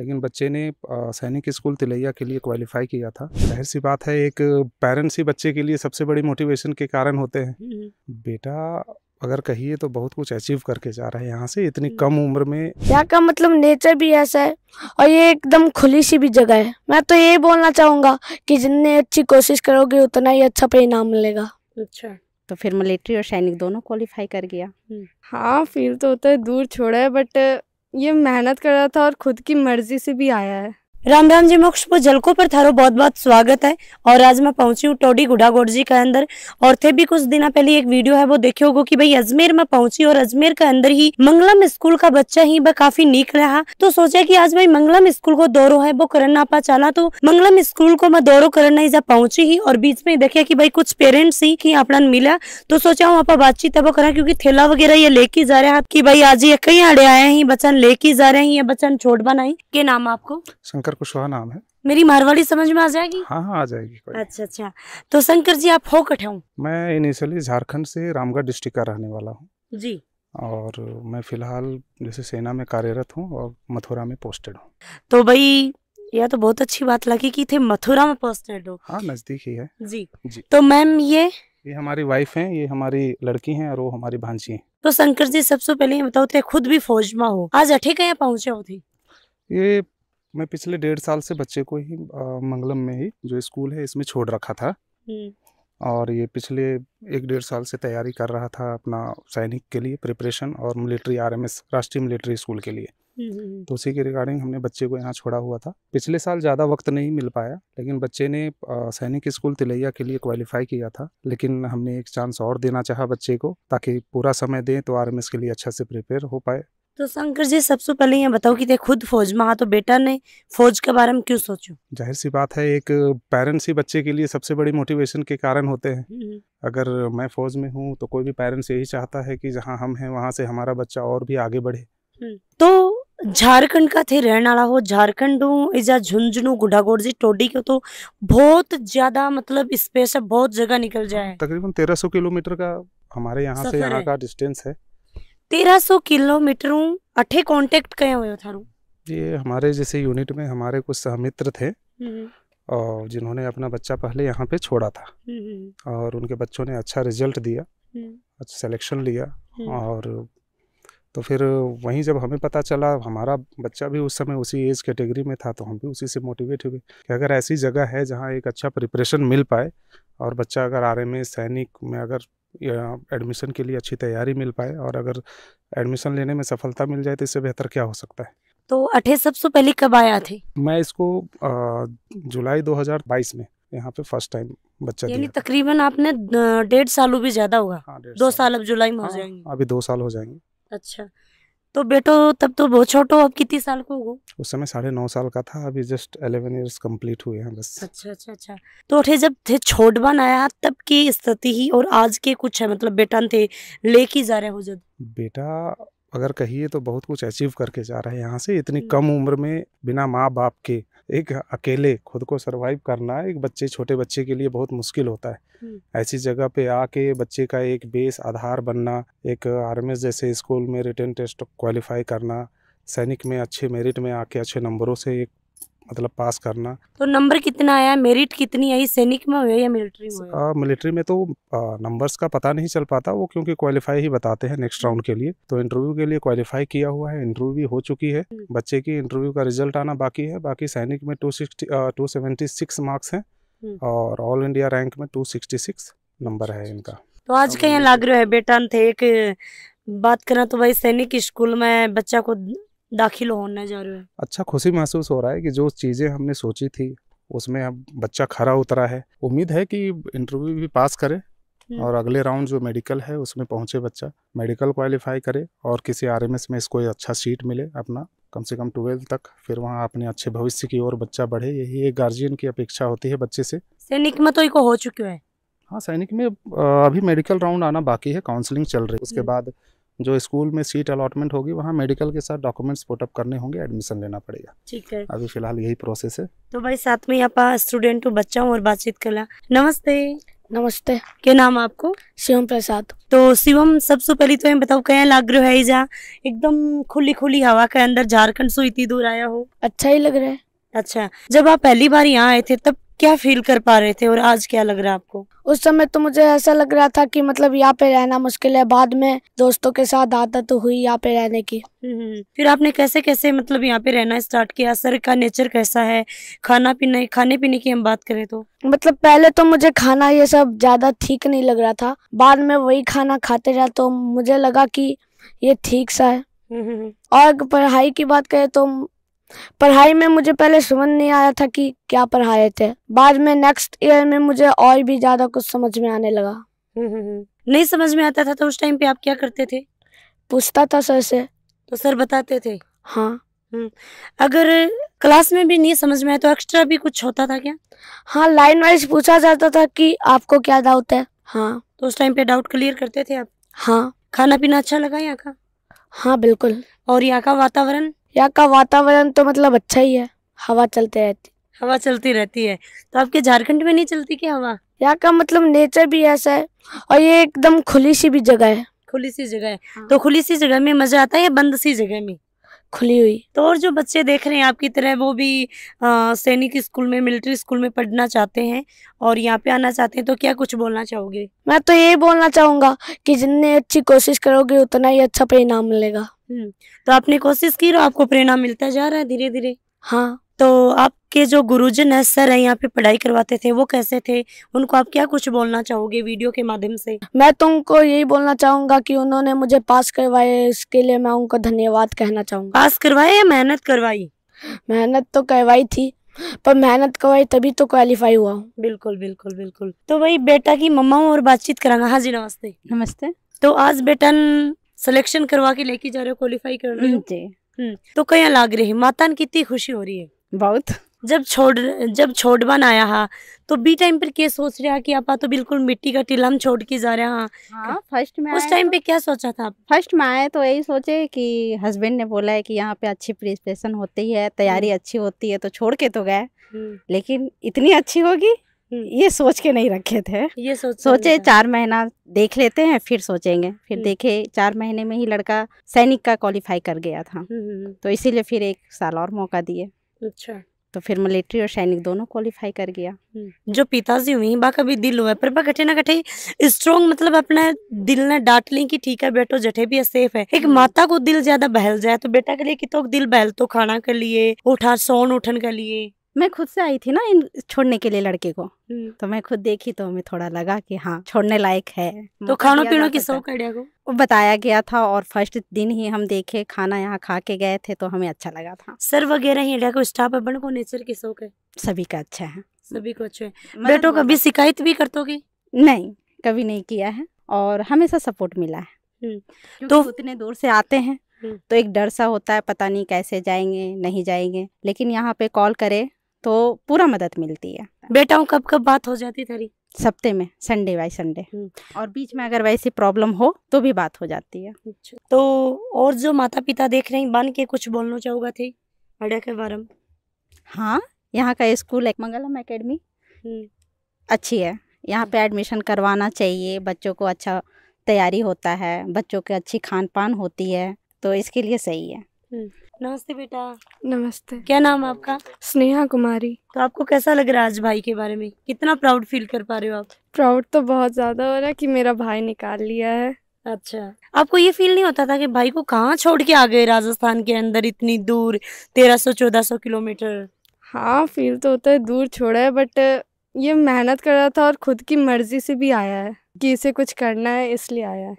लेकिन बच्चे ने सैनिक स्कूल तिलैया के लिए क्वालिफाई किया था जाहिर सी बात है एक पेरेंट्स ही बच्चे के लिए सबसे बड़ी मोटिवेशन के कारण होते हैं हम्म, हम्म। बेटा अगर कहिए तो बहुत कुछ अचीव करके जा रहा है यहाँ से इतनी हम्म। कम उम्र में यहाँ का मतलब नेचर भी ऐसा है और ये एकदम खुली सी भी जगह है मैं तो ये बोलना चाहूंगा कि जितने अच्छी कोशिश करोगे उतना ही अच्छा परिणाम मिलेगा अच्छा तो फिर मिलिट्री और सैनिक दोनों क्वालिफाई कर गया हाँ फिर तो होता है दूर छोड़ा है बट ये मेहनत कर रहा था और खुद की मर्ज़ी से भी आया है। राम राम जी मोक्ष को जलको पर थारो बहुत बहुत स्वागत है और आज मैं पहुंची हूँ टोडी गुडागोड जी के अंदर और थे भी कुछ दिना पहले एक वीडियो है वो देखे होगा कि भाई अजमेर में पहुंची और अजमेर के अंदर ही मंगलम स्कूल का बच्चा ही वह काफी नीक रहा तो सोचा कि आज भाई मंगलम स्कूल को दौरो है वो करना पा चाला तो मंगलम स्कूल को मैं दौरो करना ही जब पहुंची ही और बीच में देखे की भाई कुछ पेरेंट्स ही की अपना मिला तो सोचा हूँ आप बातचीत वो करा क्यूँकी थैला वगैरह ये लेके जा रहा है की भाई आज ये कई अड़े आए हैं बच्चन लेके जा रहे हैं ये बच्चन छोड़ बनाई के नाम आपको शंकर कुशवाहा नाम है मेरी मारवाड़ी समझ में आ जाएगी हाँ हाँ आ जाएगी कोई अच्छा अच्छा तो शंकर जी आप हो हूँ मैं इनिशियली झारखंड से रामगढ़ डिस्ट्रिक्ट का रहने वाला हूँ जी और मैं फिलहाल जैसे सेना में कार्यरत हूँ और मथुरा में पोस्टेड हूँ तो भाई यह तो बहुत अच्छी बात लगी कि थे मथुरा में पोस्टेड हो हाँ नजदीक ही है जी जी तो मैम ये ये हमारी वाइफ हैं ये हमारी लड़की हैं और वो हमारी भांजी हैं तो शंकर जी सबसे पहले ये बताओ थे तो खुद भी फौज में हो आज अठे कहाँ पहुँचे हो थे ये मैं पिछले डेढ़ साल से बच्चे को ही मंगलम में ही जो स्कूल है इसमें छोड़ रखा था और ये पिछले एक डेढ़ साल से तैयारी कर रहा था अपना सैनिक के लिए प्रिपरेशन और military or Rashtriya Military School के लिए तो उसी के रिगार्डिंग हमने बच्चे को यहाँ छोड़ा हुआ था पिछले साल ज़्यादा वक्त नहीं मिल पाया लेकिन बच्चे ने सैनिक स्कूल तिलैया के लिए क्वालिफाई किया था लेकिन हमने एक चांस और देना चाहा बच्चे को ताकि पूरा समय दें तो आर के लिए अच्छा से प्रिपेयर हो पाए तो शंकर जी सबसे पहले ये बताओ कि देख खुद फौज में तो बेटा ने फौज के बारे में क्यों सोचो जाहिर सी बात है एक पेरेंट्स ही बच्चे के लिए सबसे बड़ी मोटिवेशन के कारण होते हैं हम्म। अगर मैं फौज में हूँ तो कोई भी पेरेंट्स यही चाहता है कि जहाँ हम हैं वहाँ से हमारा बच्चा और भी आगे बढ़े हम्म। तो झारखंड का थे रहने वाला हो झारखंड या झुंझुनू गुडागोड़ जी टोडी के तो बहुत ज्यादा मतलब स्पेस बहुत जगह निकल जाए तकरीबन तेरह सौ किलोमीटर का हमारे यहाँ से यहाँ का डिस्टेंस है तेरहं सौ किलोमीटरूं अठे कॉन्टेक्ट कयो हुयो थारू ये हमारे जैसे यूनिट में हमारे कुछ सहमित्र थे हम्म। और जिन्होंने अपना बच्चा पहले यहाँ पे छोड़ा था हम्म। और उनके बच्चों ने अच्छा रिजल्ट दिया हम्म। अच्छा सिलेक्शन लिया और तो फिर वहीं जब हमें पता चला हमारा बच्चा भी उस समय उसी एज कैटेगरी में था तो हम भी उसी से मोटिवेट हुए कि अगर ऐसी जगह है जहाँ एक अच्छा प्रिपरेशन मिल पाए और बच्चा अगर आर्मी सैनिक में अगर एडमिशन के लिए अच्छी तैयारी मिल पाए और अगर एडमिशन लेने में सफलता मिल जाए तो इससे बेहतर क्या हो सकता है तो अठे सबसे पहले कब आया थे मैं इसको जुलाई 2022 में यहाँ पे फर्स्ट टाइम बच्चा यानी तकरीबन आपने डेढ़ सालों भी ज्यादा होगा हाँ, दो साल अब जुलाई में हो हाँ, जाएंगे अभी दो साल हो जाएंगे अच्छा तो बेटो तब तो बहुत छोटो अब कितने साल को हो उस समय साढ़े नौ साल का था अभी जस्ट अलेवन ईयर्स कंप्लीट हुए हैं बस अच्छा अच्छा अच्छा तो उठे जब थे बन आया तब की स्थिति ही और आज के कुछ है मतलब बेटा थे लेके जा रहे हो जब बेटा अगर कहिए तो बहुत कुछ अचीव करके जा रहे हैं यहाँ से इतनी हम्म। कम उम्र में बिना माँ बाप के एक अकेले खुद को सरवाइव करना एक बच्चे छोटे बच्चे के लिए बहुत मुश्किल होता है ऐसी जगह पे आके बच्चे का एक बेस आधार बनना एक आर्मी जैसे स्कूल में रिटर्न टेस्ट क्वालिफाई करना सैनिक में अच्छे मेरिट में आके अच्छे नंबरों से एक मतलब पास करना तो नंबर कितना आया मेरिट कितनी आई सैनिक में हुए या मिलिट्री में आ, मिलिट्री में तो नंबर्स का पता नहीं चल पाता वो क्योंकि क्वालिफाई ही बताते हैं नेक्स्ट राउंड के लिए तो इंटरव्यू के लिए क्वालिफाई किया हुआ है इंटरव्यू भी हो चुकी है हम्म। बच्चे की इंटरव्यू का रिजल्ट आना बाकी है बाकी सैनिक में two sixty two seventy six marks है और ऑल इंडिया रैंक में टू सिक्सटी सिक्स नंबर है इनका तो आज कहीं लाग रहे है बेटा थे एक बात करें तो भाई सैनिक स्कूल में बच्चा को दाखिल होने जा रहे हैं अच्छा खुशी महसूस हो रहा है कि जो चीज़ें हमने सोची थी उसमें अब बच्चा खरा उतरा है उम्मीद है कि इंटरव्यू भी पास करे हम्म। और अगले राउंड जो मेडिकल है उसमें पहुंचे बच्चा मेडिकल क्वालिफाई करे और किसी आर में इसको अच्छा सीट मिले अपना कम से कम ट्वेल्थ तक फिर वहाँ अपने अच्छे भविष्य की ओर बच्चा बढ़े यही एक गार्जियन की अपेक्षा होती है बच्चे से सैनिक में तो हो चुके हैं हाँ सैनिक में अभी मेडिकल राउंड आना बाकी है काउंसलिंग चल रही है उसके हम्म। बाद जो स्कूल में सीट अलॉटमेंट होगी वहाँ मेडिकल के साथ डॉक्यूमेंट्स पुटअप करने होंगे एडमिशन लेना पड़ेगा ठीक है अभी फिलहाल यही प्रोसेस है तो भाई साथ में यहाँ आप स्टूडेंट हो बच्चा हूँ और बातचीत कर नमस्ते नमस्ते क्या नाम आपको शिवम प्रसाद तो शिवम सबसे पहले तो मैं बताओ क्या लग रहा है जहाँ एकदम खुली खुली हवा के अंदर झारखंड से इतनी दूर आया हो अच्छा ही लग रहा है अच्छा जब आप पहली बार यहाँ आए थे तब क्या फील कर पा रहे थे और आज क्या लग रहा है आपको उस समय तो मुझे ऐसा लग रहा था कि मतलब यहाँ पे रहना मुश्किल है बाद में दोस्तों के साथ आदत हुई यहाँ पे रहने की हम्म, फिर आपने कैसे कैसे मतलब यहाँ पे रहना स्टार्ट किया सर का नेचर कैसा है खाना पीना खाने पीने की हम बात करें तो मतलब पहले तो मुझे खाना ये सब ज्यादा ठीक नहीं लग रहा था बाद में वही खाना खाते रहा तो मुझे लगा की ये ठीक सा है हम्म, हम्म, और पढ़ाई की बात करें तो पढ़ाई में मुझे पहले समझ नहीं आया था कि क्या पढ़ाए थे बाद में नेक्स्ट ईयर में मुझे और भी ज़्यादा कुछ समझ में आने लगा नहीं समझ में आता था तो उस टाइम पे आप क्या करते थे पूछता था सर से तो सर बताते थे हाँ हम्म। अगर क्लास में भी नहीं समझ में आया तो एक्स्ट्रा भी कुछ होता था क्या हाँ लाइन वाइज पूछा जाता था कि आपको क्या डाउट है हाँ तो उस टाइम पे डाउट क्लियर करते थे आप हाँ खाना पीना अच्छा लगा यहाँ का हाँ बिल्कुल और यहाँ का वातावरण यहाँ का वातावरण तो मतलब अच्छा ही है हवा चलते रहती हवा चलती रहती है तो आपके झारखंड में नहीं चलती क्या हवा यहाँ का मतलब नेचर भी ऐसा है और ये एकदम खुली सी भी जगह है खुली सी जगह है हाँ। तो खुली सी जगह में मजा आता है या बंद सी जगह में खुली हुई तो और जो बच्चे देख रहे हैं आपकी तरह वो भी सैनिक स्कूल में मिलिट्री स्कूल में पढ़ना चाहते हैं और यहाँ पे आना चाहते हैं तो क्या कुछ बोलना चाहोगे मैं तो यही बोलना चाहूंगा कि जितने अच्छी कोशिश करोगे उतना ही अच्छा परिणाम मिलेगा हम्म, तो आपने कोशिश की और आपको प्रेरणा मिलता जा रहा है धीरे धीरे हाँ तो आपके जो गुरुजन है सर है यहाँ पे पढ़ाई करवाते थे वो कैसे थे उनको आप क्या कुछ बोलना चाहोगे वीडियो के माध्यम से मैं तुमको तो यही बोलना चाहूंगा कि उन्होंने मुझे पास करवाए इसके लिए मैं उनको धन्यवाद कहना चाहूंगा पास करवाए या मेहनत करवाई मेहनत तो करवाई थी पर मेहनत करवाई तभी तो क्वालिफाई हुआ बिल्कुल बिल्कुल बिल्कुल तो वही बेटा की मम्मा और बातचीत कराना हाँ जी नमस्ते नमस्ते तो आज बेटा सिलेक्शन करवा के लेके जा रहे हो क्वालिफाई कर रहे हो जी हम्म, तो क्या लाग रही है माता कितनी खुशी हो रही है बहुत जब छोड़ जब छोड़बन आया हा तो बी टाइम पर क्या सोच रहा कि आप तो बिल्कुल मिट्टी का टिलम छोड़ के जा रहे हैं हाँ फर्स्ट में उस टाइम तो, पे क्या सोचा था फर्स्ट में आए तो यही सोचे कि हस्बैंड ने बोला है कि यहाँ पे अच्छी प्रिपरेशन होती है तैयारी हम्म। अच्छी होती है तो छोड़ के तो गए हम्म। लेकिन इतनी अच्छी होगी ये सोच के नहीं रखे थे ये सोच सोचे चार महीना देख लेते हैं फिर सोचेंगे फिर हम्म। देखे चार महीने में ही लड़का सैनिक का क्वालिफाई कर गया था हम्म, हम्म, तो इसीलिए फिर एक साल और मौका दिए अच्छा तो फिर मिलिट्री और सैनिक दोनों क्वालिफाई कर गया जो पिताजी हुई बा कभी दिल हुआ पर बा कठे मतलब ना कठे स्ट्रोंग मतलब अपने दिल ने डांट ली कि ठीक है बेटो जठे भी सेफ है एक माता को दिल ज्यादा बहल जाए तो बेटा के लिए कितो दिल बहल तो खाना के लिए उठा सोन उठन के लिए मैं खुद से आई थी ना इन छोड़ने के लिए लड़के को हम्म। तो मैं खुद देखी तो हमें थोड़ा लगा कि हाँ छोड़ने लायक है तो खानो पीनो की शौक को बताया गया था और फर्स्ट दिन ही हम देखे खाना यहाँ खा के गए थे तो हमें अच्छा लगा था सर वगैरह ही आइडिया को स्टाफ बड़े को नेचर की शौक है सभी का अच्छा है सभी को अच्छा है मतलब बेटो कभी शिकायत भी करते होगी नहीं कभी नहीं किया है और हमेशा सपोर्ट मिला है हम्म। तो उतने दूर से आते हैं हम्म। तो एक डर सा होता है पता नहीं कैसे जाएंगे नहीं जाएंगे लेकिन यहाँ पे कॉल करे तो पूरा मदद मिलती है बेटा कब कब बात हो जाती थारी सप्ते में संडे बाई संडे हम्म। और बीच में अगर वैसी प्रॉब्लम हो तो भी बात हो जाती है अच्छा। तो और जो माता पिता देख रहे हैं बन के कुछ बोलना चाहूंगा थे अड्डा के बारे में हाँ यहाँ का स्कूल है मंगलम एकेडमी हम्म। अच्छी है यहाँ पे एडमिशन करवाना चाहिए बच्चों को अच्छा तैयारी होता है बच्चों के अच्छी खान पान होती है तो इसके लिए सही है हम्म। नमस्ते बेटा नमस्ते क्या नाम है आपका स्नेहा कुमारी तो आपको कैसा लग रहा है आज भाई के बारे में कितना प्राउड फील कर पा रहे हो आप प्राउड तो बहुत ज्यादा हो रहा है कि मेरा भाई निकाल लिया है अच्छा आपको ये फील नहीं होता था कि भाई को कहाँ छोड़ के आ गए राजस्थान के अंदर इतनी दूर तेरह सौ चौदह सौ किलोमीटर हाँ फील तो होता है दूर छोड़ा है बट ये मेहनत कर रहा था और खुद की मर्जी से भी आया है कि इसे कुछ करना है इसलिए आया है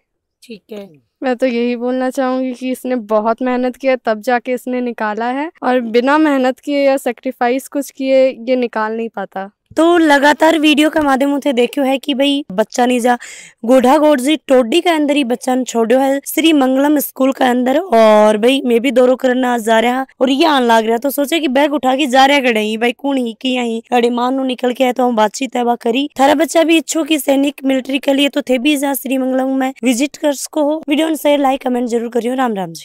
ठीक है मैं तो यही बोलना चाहूंगी कि इसने बहुत मेहनत किया तब जाके इसने निकाला है और बिना मेहनत किए या सेक्रीफाइस कुछ किए ये निकाल नहीं पाता तो लगातार वीडियो के माध्यम से देखो है कि भाई बच्चा जा गोढ़ा गोड़ जी टोडी के अंदर ही बच्चा ने छोड़ो है श्री मंगलम स्कूल के अंदर और भाई मैं भी दौरो करना जा रहा और ये आन लाग रहा तो सोचे कि बैग उठा के जा रहा कड़े ही भाई कौन ही की यही अड़े मान नु निकल के आए तो हम बातचीत है करी थारा बच्चा भी इच्छो की सैनिक मिलिट्री के लिए तो थे भी जा श्री मंगलम में विजिट कर सको हो वीडियो शेयर लाइक कमेंट जरूर करियो राम राम जी